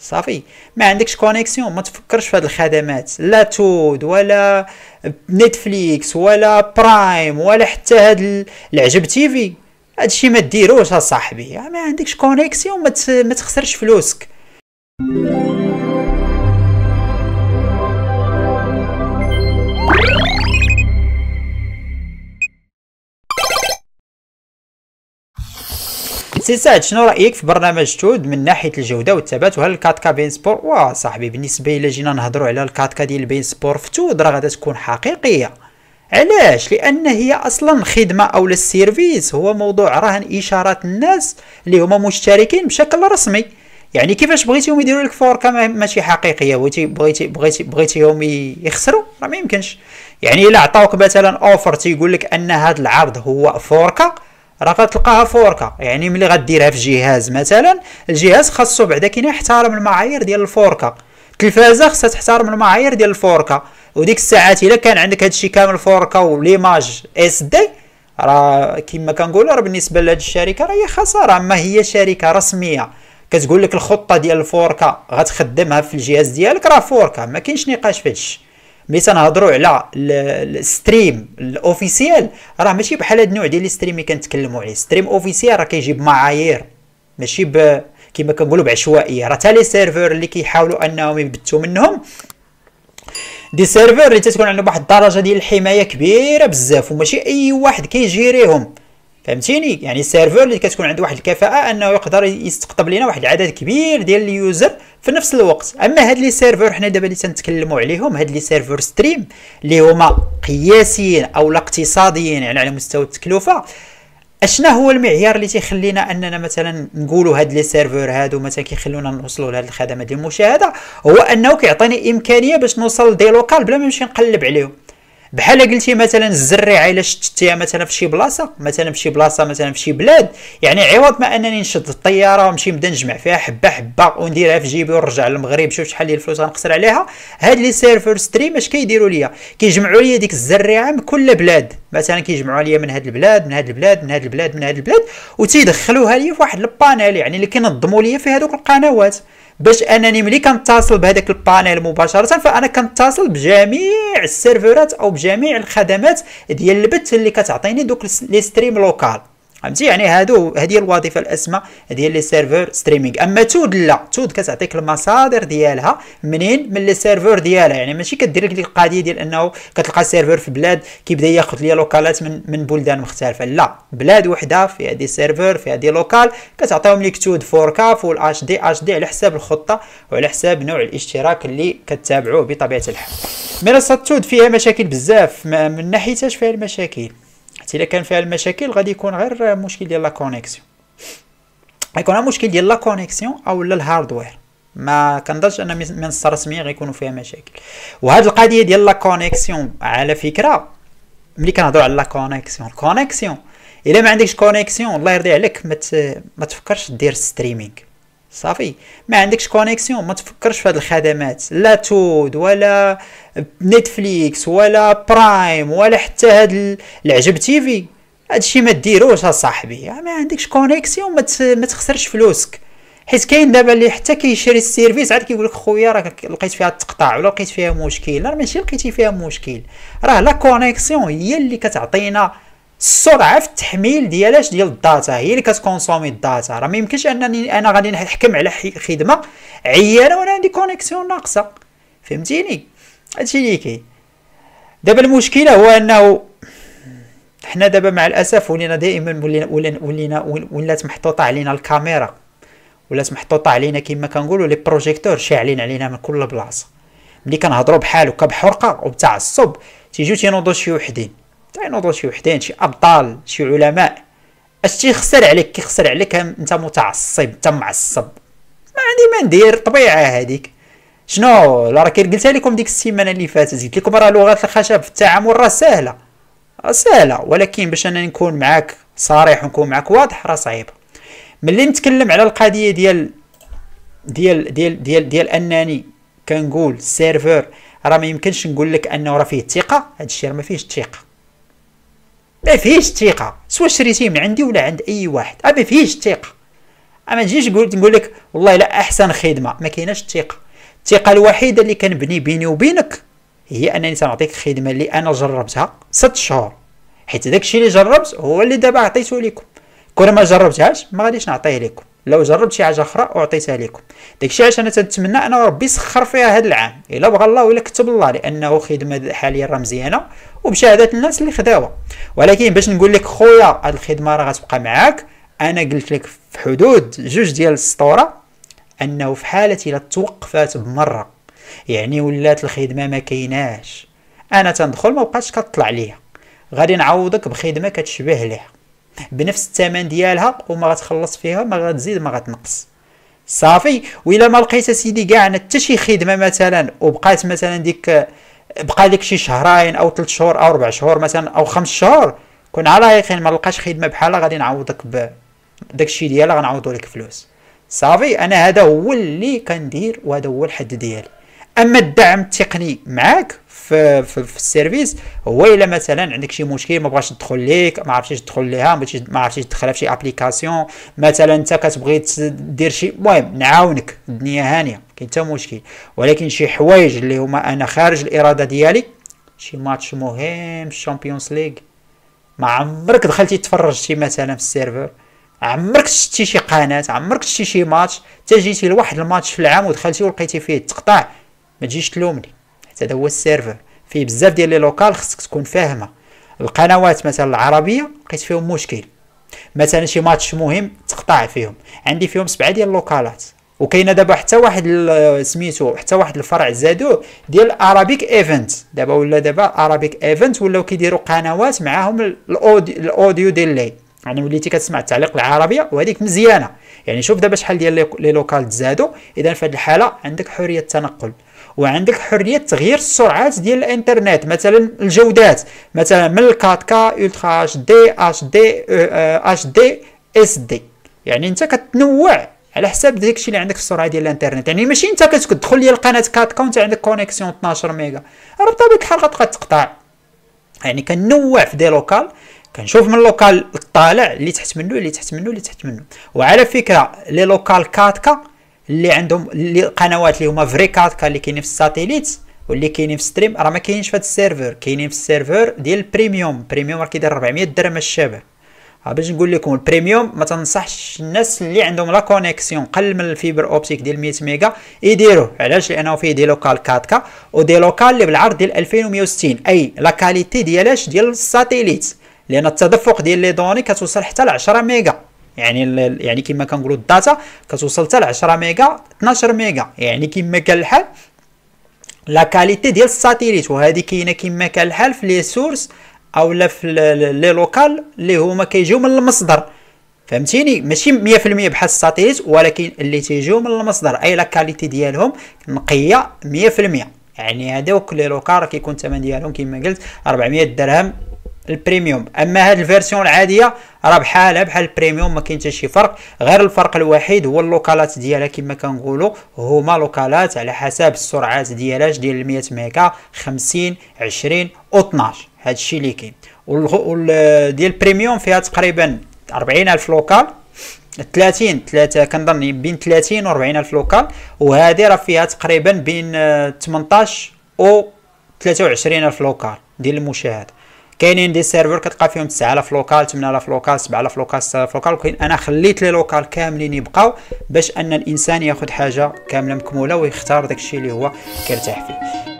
صافي ما عندكش كونيكسيون ما تفكرش في هذه الخدمات لا تود ولا نتفليكس ولا برايم ولا حتى هاد العجب تيفي هادشي ما ديروش اصاحبي ما عندكش كونيكسيون ما تخسرش فلوسك سي سعد شنو رايك في برنامج تود من ناحيه الجوده والثبات وهل الكاتكا بين سبور صاحبي بالنسبه الا جينا نهضروا على الكاتكا ديال بين سبور في تود راه غادا تكون حقيقيه علاش لان هي اصلا خدمه او السيرفيس هو موضوع رهن اشارات الناس اللي هما مشتركين بشكل رسمي يعني كيفاش بغيتيهم يديروا لك فوركا ماشي حقيقيه بغيتي بغيتي بغيتي بغيتيهم يخسروا راه ما يمكنش يعني الا عطاوك مثلا اوفر تيقول لك ان هذا العرض هو فوركا راه غتلقاها فوركا يعني ملي غديرها في جهاز مثلا الجهاز خاصو بعدا كاين يحترم المعايير ديال الفوركا التلفازه خاصها تحترم المعايير ديال الفوركا وديك الساعات الا كان عندك هادشي كامل فوركه وليماج اس دي راه كما كنقولوا راه بالنسبه لهاد الشركه راه هي خساره اما هي شركه رسميه كتقول لك الخطه ديال الفوركا غتخدمها في الجهاز ديالك راه فوركا ما كاينش نقاش في هادشي مي تنهضروا على الستريم الاوفيسيال راه ماشي بحال هاد النوع ديال الستريم اللي كنتكلموا عليه ستريم اوفيسيال راه كيجيب معايير ماشي ب كما كنقولوا بعشوائيه راه تالي لي سيرفر اللي كيحاولوا انهم يبثوا منهم دي سيرفر اللي تتكون عندهم واحد الدرجه ديال الحمايه كبيره بزاف وماشي اي واحد كيجيريهم كي فهمتيني يعني السيرفر اللي كتكون عنده واحد الكفاءه انه يقدر يستقطب لنا واحد العدد كبير ديال اليوزر في نفس الوقت اما هاد لي سيرفر حنا دابا اللي تنتكلموا عليهم هاد لي سيرفر ستريم اللي هما قياسيين او اقتصاديين يعني على مستوى التكلفه اشنا هو المعيار اللي تيخلينا اننا مثلا نقولوا هاد لي سيرفور هادو مثلا كيخلونا نوصلوا لهاد الخدمه ديال المشاهده هو انه كيعطيني امكانيه باش نوصل لدي لوكال بلا ما نمشي نقلب عليهم بحال قلتي مثلا الزريعه الا شتيها مثلا في شي بلاصه مثلا في شي بلاصه مثلا في شي بلاد يعني عوض ما انني نشد الطياره ونمشي نبدا نجمع فيها حبه حبه ونديرها في جيبي ونرجع للمغرب شوف شحال ديال الفلوس غنخسر عليها هاد لي سيرفر ستريم اش كيديروا ليا كيجمعوا ليا ديك الزريعه من كل بلاد مثلا كيجمعوا ليا من هاد البلاد من هاد البلاد من هاد البلاد من هاد البلاد وتيدخلوها ليا في واحد البانيل يعني اللي كينظموا ليا في هذوك القنوات باش انني ملي كنتصل بهذاك البانيل مباشره فانا كنتصل بجميع السيرفرات او بجميع الخدمات ديال البث اللي كتعطيني دوك لي ستريم لوكال فهمتي يعني هادو هذه الوظيفه الاسمى ديال لي سيرفور ستريمينغ اما تود لا تود كتعطيك المصادر ديالها منين من لي سيرفور ديالها يعني ماشي كدير لك القضيه ديال انه كتلقى سيرفور في بلاد كيبدا ياخذ ليا لوكالات من من بلدان مختلفه لا بلاد وحده فيها دي سيرفور فيها دي لوكال كتعطيهم ليك تود 4 كا فول دي اتش دي على حساب الخطه وعلى حساب نوع الاشتراك اللي كتابعوه بطبيعه الحال منصه تود فيها مشاكل بزاف من ناحيتاش فيها المشاكل حتى الا كان فيها المشاكل غادي يكون غير مشكل ديال لا كونيكسيون غيكون مشكل ديال لا كونيكسيون او لا الهاردوير ما كنظنش ان من الصه الرسميه غيكونوا فيها مشاكل وهاد القضيه ديال لا كونيكسيون على فكره ملي كنهضروا على لا كونيكسيون الكونيكسيون الا ما عندكش كونيكسيون الله يرضي عليك ما تفكرش دير ستريمينغ صافي ما عندكش كونيكسيون ما تفكرش في هاد الخدمات لا تود ولا نتفليكس ولا برايم ولا حتى هاد العجب تي في هادشي ما ديروش اصاحبي ما عندكش كونيكسيون ما, تخسرش فلوسك حيت كاين دابا اللي حتى كيشري السيرفيس عاد كيقول لك خويا راه لقيت فيها التقطاع ولا لقيت فيها مشكل راه ماشي لقيتي فيها مشكل راه لا كونيكسيون هي اللي كتعطينا السرعه في التحميل ديالاش ديال الداتا هي اللي كتكونسومي الداتا راه ما يمكنش انني انا غادي نحكم على خدمه عيانه وانا عندي كونيكسيون ناقصه فهمتيني هادشي اللي كاين دابا المشكله هو انه حنا دابا مع الاسف ولينا دائما ولينا ولينا ولينا ولات محطوطه علينا الكاميرا ولات محطوطه علينا كما كنقولوا لي بروجيكتور شاعلين علينا من كل بلاصه ملي كنهضروا بحال هكا بحرقه وبتعصب تيجيو تينوضوا شي وحدين تينوضوا شي وحدين شي ابطال شي علماء اش تيخسر عليك كيخسر عليك انت متعصب انت معصب ما عندي ما ندير طبيعه هذيك شنو راه راه قلتها لكم ديك السيمانه اللي فاتت قلت لكم راه لغه الخشب في التعامل راه سهله راه سهله ولكن باش انا نكون معاك صريح ونكون معاك واضح راه صعيبه ملي نتكلم على القضيه ديال ديال ديال ديال ديال انني كنقول سيرفر راه ما يمكنش نقول لك انه راه فيه الثقه هذا الشيء راه ما فيهش الثقه ما فيهش الثقه سواء شريتيه من عندي ولا عند اي واحد ما فيهش الثقه اما تجيش تقول نقول لك والله لا احسن خدمه ما كايناش الثقه الثقه الوحيده اللي كنبني بيني وبينك هي انني سنعطيك خدمه اللي انا جربتها ست شهور حيت داكشي اللي جربت هو اللي دابا عطيته لكم كون ما جربتهاش ما غاديش نعطيه لكم لو جربت شي حاجه اخرى اعطيتها لكم داكشي علاش انا تنتمنى ان ربي يسخر فيها هذا العام الا بغى الله ولا كتب الله لانه خدمه حاليا راه مزيانه وبشهاده الناس اللي خداوها ولكن باش نقول لك خويا هاد الخدمه راه غتبقى معاك انا قلت لك في حدود جوج ديال السطوره انه في حاله الا توقفات بمره يعني ولات الخدمه ما كيناش انا تندخل ما بقاش كطلع ليا غادي نعوضك بخدمه كتشبه ليها بنفس الثمن ديالها وما غتخلص فيها ما غتزيد ما غتنقص صافي وإلا ما لقيت سيدي كاع حتى شي خدمه مثلا وبقات مثلا ديك بقى لك شي شهرين او ثلاث شهور او ربع شهور مثلا او خمس شهور كون على يقين ما لقاش خدمه بحالها غادي نعوضك ب داكشي ديالها غنعوضو لك فلوس صافي انا هذا هو اللي كندير وهذا هو الحد ديالي اما الدعم التقني معاك في, في, في السيرفيس هو الا مثلا عندك شي مشكل ما بغاش تدخل ليك ما عرفتيش تدخل ليها ما عرفتيش تدخلها في شي ابليكاسيون مثلا انت كتبغي دير شي المهم نعاونك الدنيا هانيه كاين حتى مشكل ولكن شي حوايج اللي هما انا خارج الاراده ديالي شي ماتش مهم الشامبيونز ليغ ما عمرك دخلتي تفرجتي مثلا في السيرفر عمرك شتي شي قناه عمرك شتي شي ماتش تجيتي جيتي لواحد الماتش في العام ودخلتي ولقيتي فيه تقطع ما تجيش تلومني حتى هذا هو السيرفر فيه بزاف ديال لي لوكال خصك تكون فاهمه القنوات مثلا العربيه لقيت فيهم مشكل مثلا شي ماتش مهم تقطع فيهم عندي فيهم سبعه ديال اللوكالات وكاينه دابا حتى واحد سميتو حتى واحد الفرع زادوه ديال ارابيك ايفنت دابا ولا دابا ارابيك ايفنت ولاو كيديروا قنوات معاهم الاوديو ديال لي يعني وليتي كتسمع التعليق العربيه وهذيك مزيانه يعني شوف دابا شحال ديال لي لوكال تزادوا اذا في هذه الحاله عندك حريه التنقل وعندك حريه تغيير السرعات ديال الانترنت مثلا الجودات مثلا من 4 k Ultra اتش دي اتش دي اتش دي اس دي يعني انت كتنوع على حساب داكشي الشيء اللي عندك في السرعه ديال الانترنت يعني ماشي انت كتدخل ليا القناه 4 k وانت عندك كونيكسيون 12 ميغا راه بطبيعه الحال غتبقى تقطع يعني كنوع في دي لوكال كنشوف من لوكال الطالع اللي تحت منه اللي تحت منه اللي تحت منه وعلى فكره لي لوكال 4 كا اللي عندهم اللي القنوات اللي هما فري كاتكا اللي كاينين في الساتيليت واللي كاينين في ستريم راه ما كاينينش في هاد السيرفر كاينين في السيرفر ديال البريميوم بريميوم راه كيدير 400 درهم الشابه باش نقول لكم البريميوم ما تنصحش الناس اللي عندهم لا كونيكسيون قل من الفيبر اوبتيك ديال 100 ميغا يديروه علاش لانه فيه دي لوكال 4 ودي لوكال اللي بالعرض ديال 2160 اي لا كاليتي ديالاش ديال الساتيليت لان التدفق ديال لي دوني كتوصل حتى ل 10 ميغا يعني يعني كما كنقولوا الداتا كتوصل حتى ل 10 ميجا 12 ميجا يعني كما كان الحال لا كاليتي ديال الساتيريت وهذه كاينه كما كان الحال في لي سورس او لا في لي لوكال اللي هما كيجيو من المصدر فهمتيني ماشي 100% بحال الساتيريت ولكن اللي تيجيو من المصدر اي لا كاليتي ديالهم نقيه 100% يعني هذوك لي لوكال كيكون الثمن ديالهم كما قلت 400 درهم البريميوم اما هاد الفيرسيون العاديه راه بحالها بحال البريميوم ما كاين حتى شي فرق غير الفرق الوحيد هو اللوكالات ديالها كما كنقولوا هما لوكالات على حسب السرعات ديالاش ديال 100 ميجا 50 20 و 12 هذا الشيء اللي كاين ديال البريميوم فيها تقريبا 40000 لوكال 30 3 كنظن بين 30 و 40000 لوكال وهذه راه فيها تقريبا بين 18 و 23000 لوكال ديال المشاهده كاينين دي سيرفر كتلقى فيهم 9000 لوكال 8000 لوكال 7000 لوكال 6000 لوكال وكاين انا خليت لي لوكال كاملين يبقاو باش ان الانسان ياخذ حاجه كامله مكموله ويختار داكشي اللي هو كيرتاح فيه